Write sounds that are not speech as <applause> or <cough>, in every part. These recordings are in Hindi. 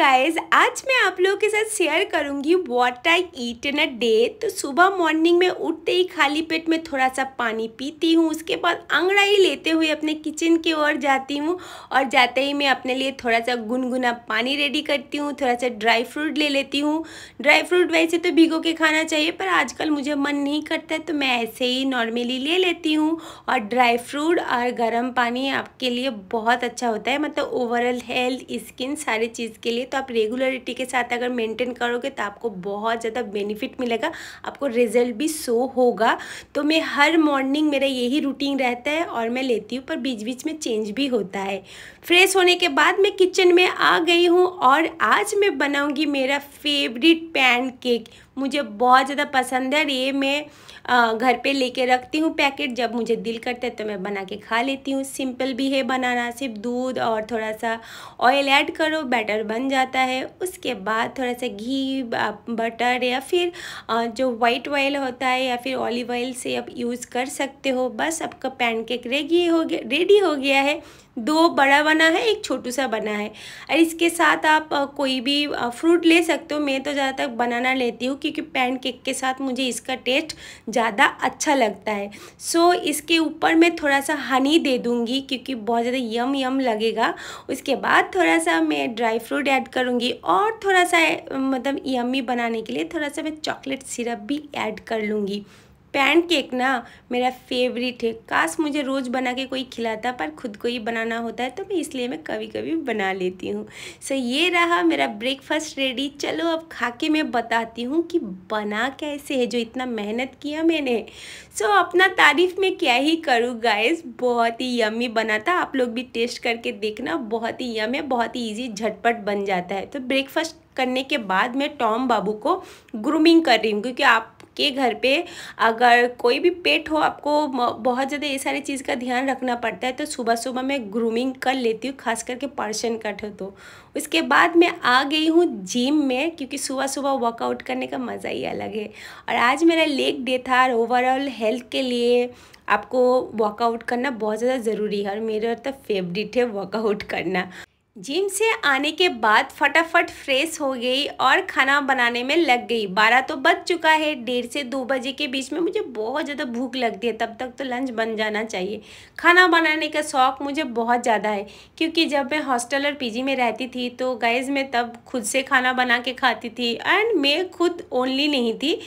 गाइस आज मैं आप लोगों के साथ शेयर करूंगी what I eat in a day तो सुबह मॉर्निंग में उठते ही खाली पेट में थोड़ा सा पानी पीती हूँ उसके बाद अंगड़ाई लेते हुए अपने किचन की ओर जाती हूँ और जाते ही मैं अपने लिए थोड़ा सा गुनगुना पानी रेडी करती हूँ थोड़ा सा ड्राई फ्रूट ले लेती हूँ ड्राई फ्रूट वैसे तो भिगो के खाना चाहिए पर आजकल मुझे मन नहीं करता है तो मैं ऐसे ही नॉर्मली ले लेती हूँ और ड्राई फ्रूट और गर्म पानी आपके लिए बहुत अच्छा होता है मतलब ओवरऑल हेल्थ स्किन सारी चीज़ के लिए तो आप रेगुलरिटी के साथ अगर मेंटेन करोगे तो आपको बहुत ज़्यादा बेनिफिट मिलेगा आपको रिजल्ट भी शो होगा तो मैं हर मॉर्निंग मेरा यही रूटीन रहता है और मैं लेती हूँ पर बीच बीच में चेंज भी होता है फ्रेश होने के बाद मैं किचन में आ गई हूँ और आज मैं बनाऊँगी मेरा फेवरेट पैन केक मुझे बहुत ज़्यादा पसंद है और ये मैं घर पे लेके रखती हूँ पैकेट जब मुझे दिल करता है तो मैं बना के खा लेती हूँ सिंपल भी है बनाना सिर्फ दूध और थोड़ा सा ऑयल ऐड करो बैटर बन जाता है उसके बाद थोड़ा सा घी बटर या फिर जो वाइट ऑयल होता है या फिर ऑलिव ऑयल से आप यूज़ कर सकते हो बस आपका पैनकेक रेडी हो गया रेडी हो गया है दो बड़ा बना है एक छोटू सा बना है और इसके साथ आप कोई भी फ्रूट ले सकते हो मैं तो ज़्यादातर बनाना लेती हूँ कि क्योंकि पैनकेक के साथ मुझे इसका टेस्ट ज़्यादा अच्छा लगता है सो so, इसके ऊपर मैं थोड़ा सा हनी दे दूँगी क्योंकि बहुत ज़्यादा यम यम लगेगा उसके बाद थोड़ा सा मैं ड्राई फ्रूट ऐड करूँगी और थोड़ा सा मतलब यमी बनाने के लिए थोड़ा सा मैं चॉकलेट सिरप भी ऐड कर लूँगी पैन केक ना मेरा फेवरेट है काश मुझे रोज़ बना के कोई खिलाता पर खुद को ही बनाना होता है तो मैं इसलिए मैं कभी कभी बना लेती हूँ सो so, ये रहा मेरा ब्रेकफास्ट रेडी चलो अब खा के मैं बताती हूँ कि बना कैसे है जो इतना मेहनत किया मैंने सो so, अपना तारीफ में क्या ही करूँ गाइस बहुत ही यमी बना था आप लोग भी टेस्ट करके देखना बहुत ही यम है बहुत ही ईजी झटपट बन जाता है तो ब्रेकफास्ट करने के बाद मैं टॉम बाबू को ग्रूमिंग कर रही हूँ क्योंकि आप आपके घर पे अगर कोई भी पेट हो आपको बहुत ज़्यादा ये सारी चीज़ का ध्यान रखना पड़ता है तो सुबह सुबह मैं ग्रूमिंग कर लेती हूँ खास करके पर्शन कट हो तो उसके बाद मैं आ गई हूँ जिम में क्योंकि सुबह सुबह वर्कआउट करने का मज़ा ही अलग है और आज मेरा लेग डे था और ओवरऑल हेल्थ के लिए आपको वर्कआउट करना बहुत ज़्यादा ज़रूरी है और मेरा तो फेवरेट है वर्कआउट करना जिम से आने के बाद फटाफट फ्रेश हो गई और खाना बनाने में लग गई बारह तो बज चुका है डेढ़ से दो बजे के बीच में मुझे बहुत ज़्यादा भूख लगती है तब तक तो लंच बन जाना चाहिए खाना बनाने का शौक़ मुझे बहुत ज़्यादा है क्योंकि जब मैं हॉस्टल और पीजी में रहती थी तो गैज़ मैं तब खुद से खाना बना के खाती थी एंड मैं खुद ओनली नहीं थी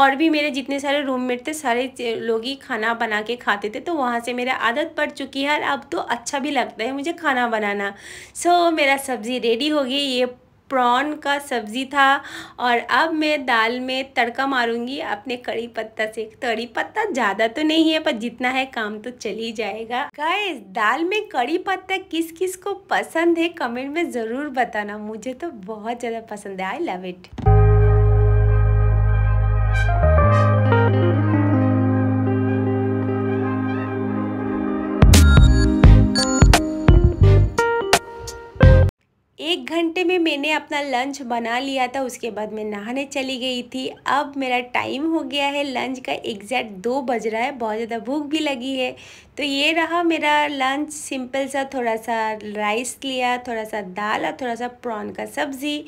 और भी मेरे जितने सारे रूममेट थे सारे लोग ही खाना बना के खाते थे तो वहाँ से मेरा आदत पड़ चुकी है और अब तो अच्छा भी लगता है मुझे खाना बनाना सो तो मेरा सब्ज़ी रेडी होगी ये प्रॉन का सब्ज़ी था और अब मैं दाल में तड़का मारूंगी अपने कड़ी पत्ता से कड़ी पत्ता ज़्यादा तो नहीं है पर जितना है काम तो चल ही जाएगा गाइस दाल में कड़ी पत्ता किस किस को पसंद है कमेंट में ज़रूर बताना मुझे तो बहुत ज़्यादा पसंद है आई लव इट एक घंटे में मैंने अपना लंच बना लिया था उसके बाद मैं नहाने चली गई थी अब मेरा टाइम हो गया है लंच का एग्जैक्ट दो बज रहा है बहुत ज़्यादा भूख भी लगी है तो ये रहा मेरा लंच सिंपल सा थोड़ा सा राइस लिया थोड़ा सा दाल और थोड़ा सा प्रॉन का सब्ज़ी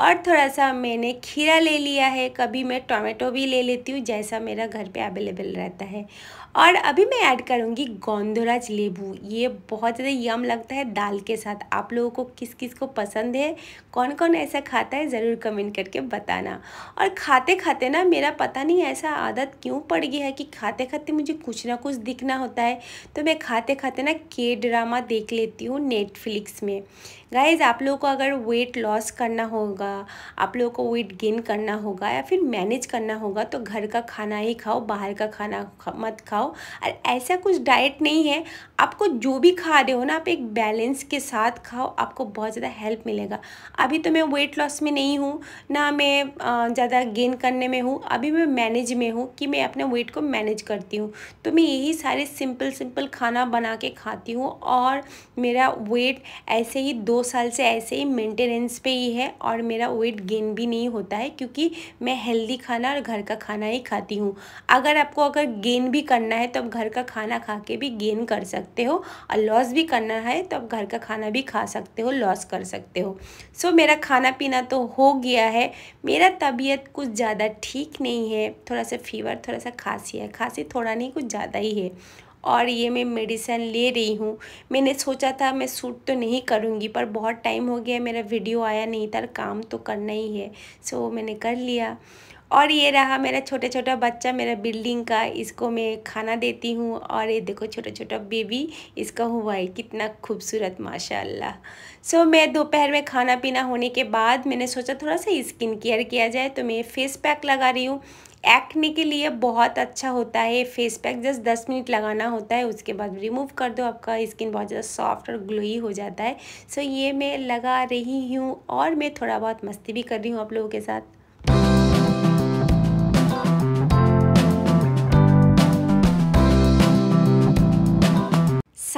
और थोड़ा सा मैंने खीरा ले लिया है कभी मैं टोमेटो भी ले लेती हूँ जैसा मेरा घर पे अवेलेबल रहता है और अभी मैं ऐड करूँगी गोंदोराज लेबू ये बहुत ज़्यादा यम लगता है दाल के साथ आप लोगों को किस किस को पसंद है कौन कौन ऐसा खाता है ज़रूर कमेंट करके बताना और खाते खाते ना मेरा पता नहीं ऐसा आदत क्यों पड़ गया है कि खाते खाते मुझे कुछ ना कुछ दिखना होता है तो मैं खाते खाते ना के ड्रामा देख लेती हूँ नेटफ्लिक्स में गाइज आप लोगों को अगर वेट लॉस करना होगा आप लोगों को वेट गेन करना होगा या फिर मैनेज करना होगा तो घर का खाना ही खाओ बाहर का खाना खा, मत खाओ और ऐसा कुछ डाइट नहीं है आपको जो भी खा रहे हो ना आप एक बैलेंस के साथ खाओ आपको बहुत ज़्यादा हेल्प मिलेगा अभी तो मैं वेट लॉस में नहीं हूँ ना मैं ज़्यादा गेन करने में हूँ अभी मैं मैनेज में हूँ कि मैं अपने वेट को मैनेज करती हूँ तो मैं यही सारे सिंपल सिंपल खाना बना के खाती हूँ और मेरा वेट ऐसे ही दो साल से ऐसे ही मेंटेनेंस पे ही है और मेरा मेरा वेट गेन भी नहीं होता है क्योंकि मैं हेल्दी खाना और घर का खाना ही खाती हूँ अगर आपको अगर गेन भी करना है तो आप घर का खाना खा के भी गेन कर सकते हो और लॉस भी करना है तो आप घर का खाना भी खा सकते हो लॉस कर सकते हो सो so, मेरा खाना पीना तो हो गया है मेरा तबीयत कुछ ज़्यादा ठीक नहीं है थोड़ा सा फीवर थोड़ा सा खांसी है खांसी थोड़ा नहीं कुछ ज़्यादा ही है और ये मैं मेडिसन ले रही हूँ मैंने सोचा था मैं सूट तो नहीं करूँगी पर बहुत टाइम हो गया मेरा वीडियो आया नहीं था काम तो करना ही है सो मैंने कर लिया और ये रहा मेरा छोटा छोटा बच्चा मेरा बिल्डिंग का इसको मैं खाना देती हूँ और ये देखो छोटा छोटा बेबी इसका हुआ है कितना खूबसूरत माशाल्लाह सो so, मैं दोपहर में खाना पीना होने के बाद मैंने सोचा थोड़ा सा स्किन केयर किया जाए तो मैं फेस पैक लगा रही हूँ एक्ने के लिए बहुत अच्छा होता है फेस पैक जस्ट दस मिनट लगाना होता है उसके बाद रिमूव कर दो आपका स्किन बहुत ज़्यादा सॉफ्ट और ग्लोई हो जाता है सो so, ये मैं लगा रही हूँ और मैं थोड़ा बहुत मस्ती भी कर रही हूँ आप लोगों के साथ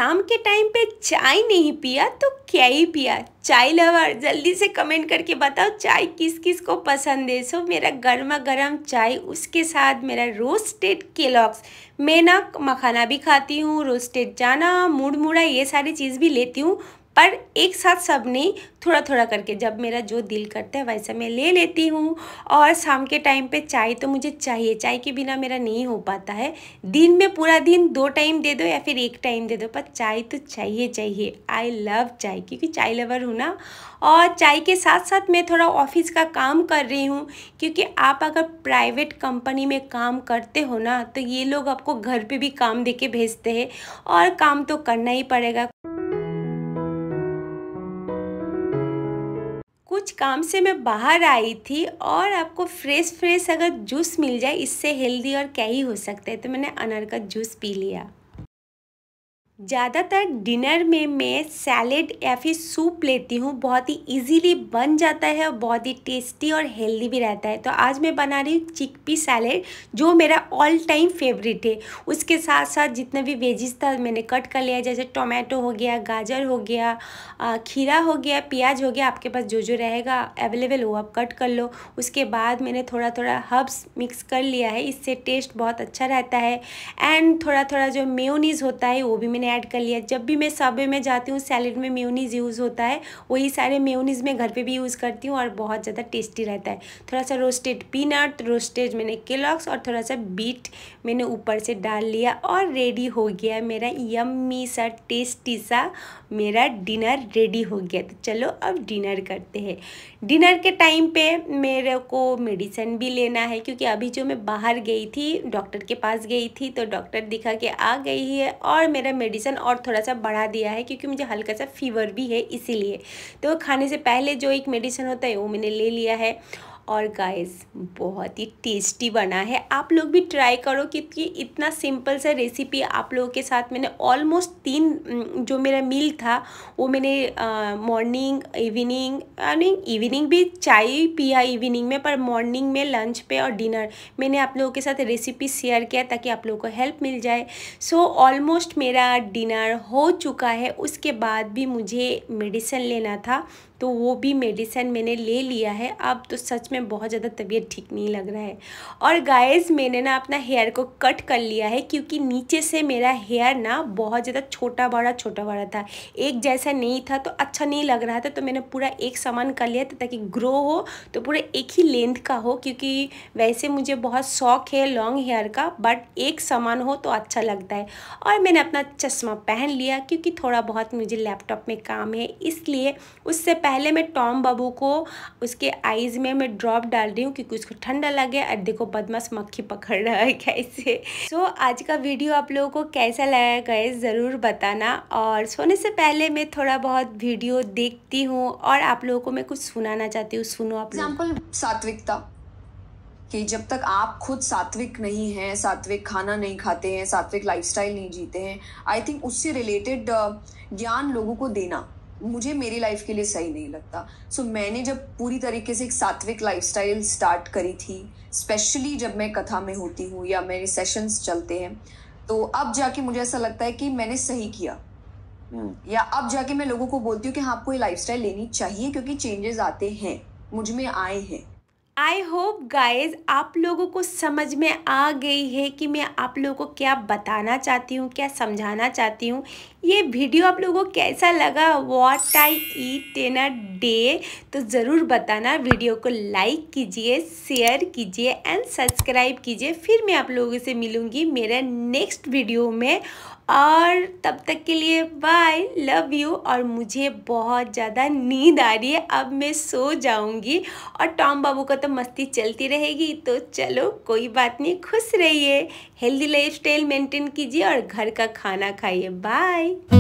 शाम के टाइम पे चाय नहीं पिया तो क्या ही पिया चाय लवर जल्दी से कमेंट करके बताओ चाय किस किस को पसंद है सो मेरा गर्मा गर्म चाय उसके साथ मेरा रोस्टेड केलॉक्स मैं ना मखाना भी खाती हूँ रोस्टेड जाना मुड़ मुड़ा ये सारी चीज़ भी लेती हूँ और एक साथ सब नहीं थोड़ा थोड़ा करके जब मेरा जो दिल करता है वैसा मैं ले लेती हूँ और शाम के टाइम पे चाय तो मुझे चाहिए चाय के बिना मेरा नहीं हो पाता है दिन में पूरा दिन दो टाइम दे दो या फिर एक टाइम दे दो पर चाय तो चाहिए चाहिए आई लव चाय क्योंकि चाय लवर हूँ ना और चाय के साथ साथ मैं थोड़ा ऑफिस का काम कर रही हूँ क्योंकि आप अगर प्राइवेट कंपनी में काम करते हो ना तो ये लोग आपको घर पर भी काम दे के भेजते हैं और काम तो करना ही पड़ेगा कुछ काम से मैं बाहर आई थी और आपको फ्रेश फ्रेश अगर जूस मिल जाए इससे हेल्दी और क्या ही हो सकता है तो मैंने अनार का जूस पी लिया ज़्यादातर डिनर में मैं सैलेड या फिर सूप लेती हूँ बहुत ही इजीली बन जाता है और बहुत ही टेस्टी और हेल्दी भी रहता है तो आज मैं बना रही हूँ चिकपी सैलेड जो मेरा ऑल टाइम फेवरेट है उसके साथ साथ जितने भी वेजिस था मैंने कट कर लिया जैसे टोमेटो हो गया गाजर हो गया खीरा हो गया प्याज हो गया आपके पास जो जो रहेगा अवेलेबल हो आप कट कर लो उसके बाद मैंने थोड़ा थोड़ा हर्ब्स मिक्स कर लिया है इससे टेस्ट बहुत अच्छा रहता है एंड थोड़ा थोड़ा जो मेोनीज़ होता है वो भी मैंने ऐड कर लिया जब भी मैं सबे में जाती हूँ सैलड में म्यूनीज यूज़ होता है वही सारे म्यूनीज मैं घर पे भी यूज़ करती हूँ और बहुत ज़्यादा टेस्टी रहता है थोड़ा सा रोस्टेड पीनट रोस्टेड मैंने केलॉक्स और थोड़ा सा बीट मैंने ऊपर से डाल लिया और रेडी हो गया मेरा यम्मी सा टेस्टी सा मेरा डिनर रेडी हो गया तो चलो अब डिनर करते हैं डिनर के टाइम पे मेरे को मेडिसिन भी लेना है क्योंकि अभी जो मैं बाहर गई थी डॉक्टर के पास गई थी तो डॉक्टर दिखा के आ गई है और मेरा मेडिसिन मेडिसिन और थोड़ा सा बढ़ा दिया है क्योंकि मुझे हल्का सा फीवर भी है इसीलिए तो खाने से पहले जो एक मेडिसिन होता है वो मैंने ले लिया है और गाइस बहुत ही टेस्टी बना है आप लोग भी ट्राई करो क्योंकि इतना सिंपल सा रेसिपी आप लोगों के साथ मैंने ऑलमोस्ट तीन जो मेरा मील था वो मैंने मॉर्निंग इवनिंग यानी इवनिंग भी चाय पिया इवनिंग में पर मॉर्निंग में लंच पे और डिनर मैंने आप लोगों के साथ रेसिपी शेयर किया ताकि आप लोगों को हेल्प मिल जाए सो so, ऑलमोस्ट मेरा डिनर हो चुका है उसके बाद भी मुझे मेडिसिन लेना था तो वो भी मेडिसिन मैंने ले लिया है अब तो सच में बहुत ज़्यादा तबीयत ठीक नहीं लग रहा है और गाइस मैंने ना अपना हेयर को कट कर लिया है क्योंकि नीचे से मेरा हेयर ना बहुत ज़्यादा छोटा बड़ा छोटा बड़ा था एक जैसा नहीं था तो अच्छा नहीं लग रहा था तो मैंने पूरा एक समान कर लिया था ताकि ग्रो हो तो पूरा एक ही लेंथ का हो क्योंकि वैसे मुझे बहुत शौक है लॉन्ग हेयर का बट एक समान हो तो अच्छा लगता है और मैंने अपना चश्मा पहन लिया क्योंकि थोड़ा बहुत मुझे लैपटॉप में काम है इसलिए उससे पहले पहले मैं टॉम बाबू को उसके आइज़ में मैं ड्रॉप डाल रही हूँ क्योंकि उसको ठंडा लगे और देखो बदमाश मक्खी पकड़ रहा है <laughs> कैसे सो so, आज का वीडियो आप लोगों को कैसा लगा गए ज़रूर बताना और सोने से पहले मैं थोड़ा बहुत वीडियो देखती हूँ और आप लोगों को मैं कुछ सुनाना चाहती हूँ सुनो आप एग्जाम्पल सात्विकता कि जब तक आप खुद सात्विक नहीं हैं सात्विक खाना नहीं खाते हैं सात्विक लाइफस्टाइल नहीं जीते हैं आई थिंक उससे रिलेटेड ज्ञान लोगों को देना मुझे मेरी लाइफ के लिए सही नहीं लगता सो so, मैंने जब पूरी तरीके से एक सात्विक लाइफ स्टार्ट करी थी स्पेशली जब मैं कथा में होती हूँ या मेरे सेशंस चलते हैं तो अब जाके मुझे ऐसा लगता है कि मैंने सही किया hmm. या अब जाके मैं लोगों को बोलती हूँ कि हाँ आपको ये लाइफ लेनी चाहिए क्योंकि चेंजेस आते हैं मुझ में आए हैं आई होप गाइज आप लोगों को समझ में आ गई है कि मैं आप लोगों को क्या बताना चाहती हूँ क्या समझाना चाहती हूँ ये वीडियो आप लोगों को कैसा लगा what I eat in a day तो ज़रूर बताना वीडियो को लाइक कीजिए शेयर कीजिए एंड सब्सक्राइब कीजिए फिर मैं आप लोगों से मिलूँगी मेरे नेक्स्ट वीडियो में और तब तक के लिए बाय लव यू और मुझे बहुत ज़्यादा नींद आ रही है अब मैं सो जाऊँगी और टॉम बाबू का तो मस्ती चलती रहेगी तो चलो कोई बात नहीं खुश रहिए हेल्दी लाइफ स्टाइल मेंटेन कीजिए और घर का खाना खाइए बाय